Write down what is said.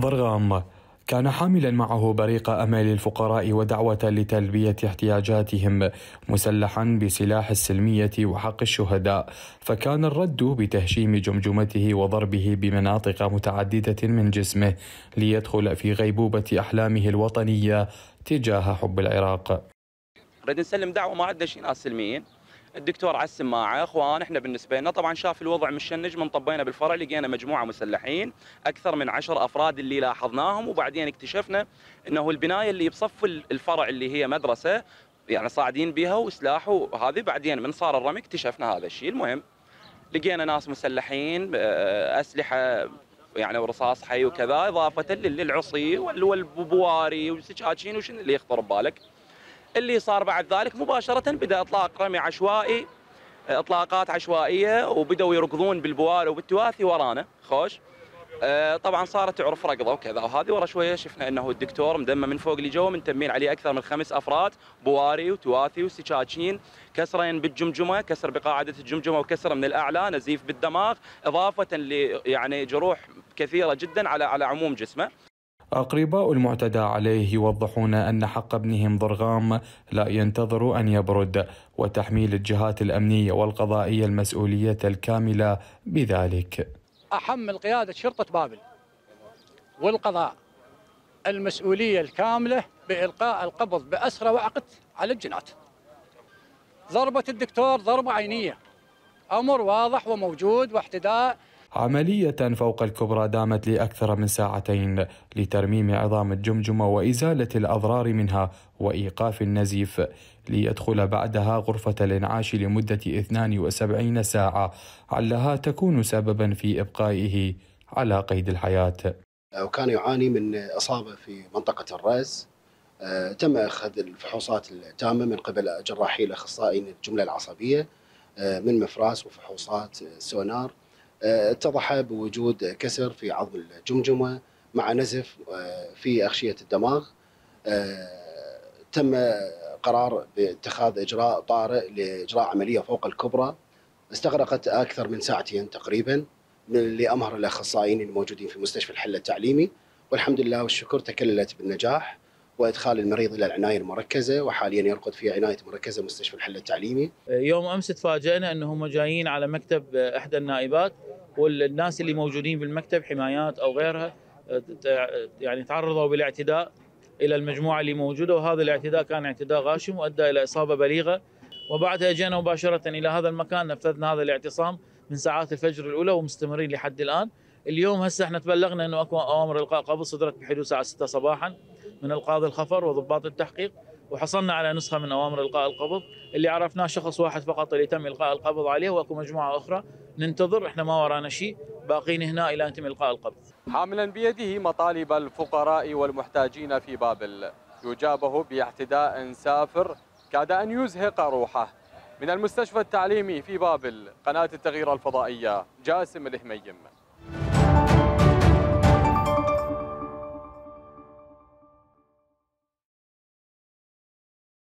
ضرغام كان حاملا معه بريق امال الفقراء ودعوه لتلبيه احتياجاتهم مسلحا بسلاح السلميه وحق الشهداء فكان الرد بتهشيم جمجمته وضربه بمناطق متعدده من جسمه ليدخل في غيبوبه احلامه الوطنيه تجاه حب العراق. نريد نسلم دعوه ما عندنا شيء ناس سلميين الدكتور على السماعه اخوان احنا بالنسبه لنا طبعا شاف الوضع مشنج من طبينا بالفرع لقينا مجموعه مسلحين اكثر من عشر افراد اللي لاحظناهم وبعدين اكتشفنا انه البنايه اللي بصف الفرع اللي هي مدرسه يعني صاعدين بها وسلاح وهذه بعدين من صار الرمي اكتشفنا هذا الشيء المهم لقينا ناس مسلحين آه، اسلحه يعني ورصاص حي وكذا اضافه للعصي والبواري والسكاكين وشنو اللي يخطر ببالك اللي صار بعد ذلك مباشرة بدأ إطلاق رمي عشوائي آه، إطلاقات عشوائية وبدأوا يركضون بالبوالي وبالتواثي ورانا خوش آه، طبعا صارت تعرف ركضه وكذا وهذه ورا شويه شفنا انه الدكتور مدمه من فوق لجوه منتمين عليه اكثر من خمس افراد بواري وتواثي وسكاكين كسرين بالجمجمه كسر بقاعده الجمجمه وكسر من الاعلى نزيف بالدماغ اضافه ل يعني جروح كثيره جدا على على عموم جسمه أقرباء المعتدى عليه يوضحون أن حق ابنهم ضرغام لا ينتظر أن يبرد وتحميل الجهات الأمنية والقضائية المسؤولية الكاملة بذلك أحمل قيادة شرطة بابل والقضاء المسؤولية الكاملة بإلقاء القبض بأسرى وقت على الجنات ضربة الدكتور ضربة عينية أمر واضح وموجود واحتداء عملية فوق الكبرى دامت لأكثر من ساعتين لترميم عظام الجمجمة وإزالة الأضرار منها وإيقاف النزيف ليدخل بعدها غرفة الإنعاش لمدة 72 ساعة علها تكون سببا في إبقائه على قيد الحياة وكان يعاني من إصابة في منطقة الرأس آه، تم أخذ الفحوصات التامة من قبل جراحي الأخصائيين الجملة العصبية آه، من مفراس وفحوصات سونار آه، اتضح بوجود كسر في عظم الجمجمة مع نزف آه، في أغشية الدماغ آه، تم قرار باتخاذ إجراء طارئ لإجراء عملية فوق الكبرى استغرقت أكثر من ساعتين تقريبا لأمهر الأخصائيين الموجودين في مستشفى الحل التعليمي والحمد لله والشكر تكللت بالنجاح وادخال المريض الى العنايه المركزه وحاليا يرقد في عنايه مركزه مستشفى الحل التعليمي. يوم امس تفاجئنا انهم جايين على مكتب احدى النائبات والناس اللي موجودين بالمكتب حمايات او غيرها يعني تعرضوا بالاعتداء الى المجموعه اللي موجوده وهذا الاعتداء كان اعتداء غاشم وادى الى اصابه بليغه وبعدها جينا مباشره الى هذا المكان نفذنا هذا الاعتصام من ساعات الفجر الاولى ومستمرين لحد الان اليوم هسه احنا تبلغنا انه اكو اوامر القاء قبض صدرت بحدود الساعه 6 صباحا من القاضي الخفر وضباط التحقيق وحصلنا على نسخه من اوامر القاء القبض اللي عرفناه شخص واحد فقط اللي تم القاء القبض عليه واكو مجموعه اخرى ننتظر احنا ما ورانا شيء باقين هنا الى ان يتم القاء القبض. حاملا بيده مطالب الفقراء والمحتاجين في بابل يجابه باعتداء سافر كاد ان يزهق روحه. من المستشفى التعليمي في بابل قناه التغيير الفضائيه جاسم الهميم.